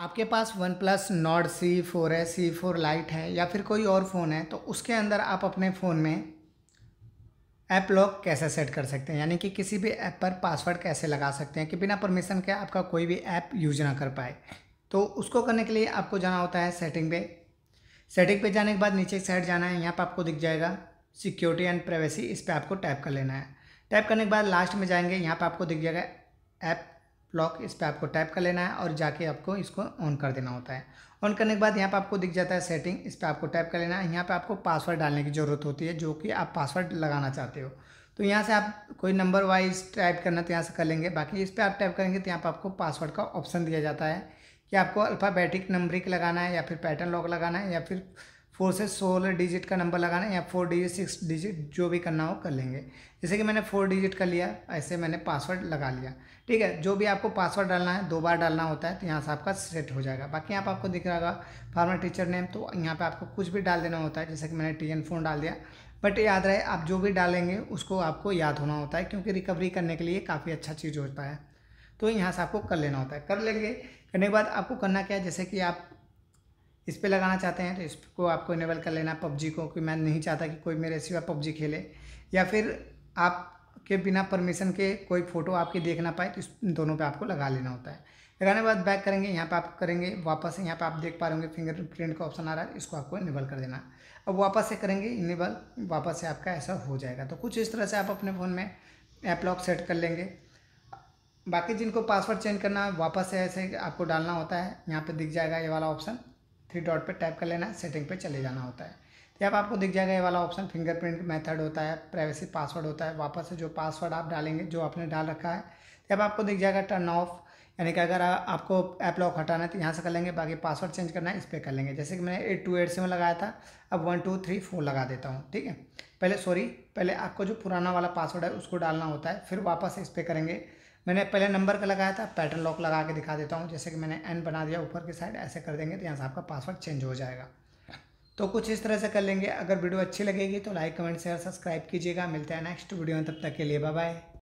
आपके पास OnePlus Nord C four है सी फोर लाइट है या फिर कोई और फ़ोन है तो उसके अंदर आप अपने फ़ोन में ऐप लॉक कैसे सेट कर सकते हैं यानी कि किसी भी ऐप पर पासवर्ड कैसे लगा सकते हैं कि बिना परमिशन के आपका कोई भी ऐप यूज ना कर पाए तो उसको करने के लिए आपको जाना होता है सेटिंग पे सेटिंग पे जाने के बाद नीचे एक साइड जाना है यहाँ पर आपको दिख जाएगा सिक्योरिटी एंड प्राइवेसी इस पर आपको टैप कर लेना है टैप करने के बाद लास्ट में जाएंगे यहाँ पर आपको दिख जाएगा ऐप लॉक इस पर आपको टाइप कर लेना है और जाके आपको इसको ऑन कर देना होता है ऑन करने के बाद यहाँ पर आपको दिख जाता है सेटिंग इस पर आपको टाइप कर लेना है यहाँ पर आपको पासवर्ड डालने की ज़रूरत होती है जो कि आप पासवर्ड लगाना चाहते हो तो यहाँ से आप कोई नंबर वाइज टाइप करना तो यहाँ से कर लेंगे बाकी इस पर आप टाइप करेंगे तो यहाँ पर आपको पासवर्ड का ऑप्शन दिया जाता है कि आपको अल्फ़ाबेटिक नंबरिक लगाना है या फिर पैटर्न लॉक लगाना है या फिर फोर से सोलह डिजिट का नंबर लगाना है या फोर डिजिट सिक्स डिजिट जो भी करना हो कर लेंगे जैसे कि मैंने फोर डिजिट का लिया ऐसे मैंने पासवर्ड लगा लिया ठीक है जो भी आपको पासवर्ड डालना है दो बार डालना होता है तो यहाँ से आपका सेट हो जाएगा बाकी यहाँ पर आपको दिख रहा होगा फार्मर टीचर नेम तो यहाँ पर आपको कुछ भी डाल देना होता है जैसे कि मैंने टी एन फोन डाल दिया बट याद रहे आप जो भी डालेंगे उसको आपको याद होना होता है क्योंकि रिकवरी करने के लिए काफ़ी अच्छा चीज़ होता है तो यहाँ से आपको कर लेना होता है कर लेंगे करने के बाद आपको करना क्या है जैसे कि आप इस पर लगाना चाहते हैं तो इसको आपको इनेबल कर लेना पबजी को कि मैं नहीं चाहता कि कोई मेरे सिवा पबजी खेले या फिर आपके बिना परमिशन के कोई फ़ोटो आपकी देख ना पाए तो इस दोनों पे आपको लगा लेना होता है लगाने के बाद बैक करेंगे यहाँ पे आप करेंगे वापस यहाँ पे आप देख पा रहे होंगे फिंगरप्रिंट का ऑप्शन आ रहा है इसको आपको इनेबल कर देना अब वापस से करेंगे इनेबल वापस से आपका ऐसा हो जाएगा तो कुछ इस तरह से आप अपने फ़ोन में ऐप लॉक सेट कर लेंगे बाकी जिनको पासवर्ड चेंज करना है वापस से ऐसे आपको डालना होता है यहाँ पर दिख जाएगा ये वाला ऑप्शन थ्री डॉट पे टैप कर लेना है सेटिंग पे चले जाना होता है तो आपको दिख जाएगा ये वाला ऑप्शन फिंगरप्रिंट मेथड होता है प्राइवेसी पासवर्ड होता है वापस से जो पासवर्ड आप डालेंगे जो आपने डाल रखा है जब तो आपको दिख जाएगा टर्न ऑफ यानी कि अगर आपको ऐप लॉक हटाना है तो यहाँ से कर लेंगे बाकी पासवर्ड चेंज करना है इस पर कर लेंगे जैसे कि मैंने एट टू एट से लगाया था अब वन टू थ्री फोर लगा देता हूँ ठीक है पहले सॉरी पहले आपको जो पुराना वाला पासवर्ड है उसको डालना होता है फिर वापस इस पर करेंगे मैंने पहले नंबर का लगाया था पैटर्न लॉक लगा के दिखा देता हूँ जैसे कि मैंने एन बना दिया ऊपर की साइड ऐसे कर देंगे तो यहाँ से आपका पासवर्ड चेंज हो जाएगा तो कुछ इस तरह से कर लेंगे अगर वीडियो अच्छी लगेगी तो लाइक कमेंट शेयर सब्सक्राइब कीजिएगा मिलते हैं नेक्स्ट वीडियो में तब तक के लिए बाय बाय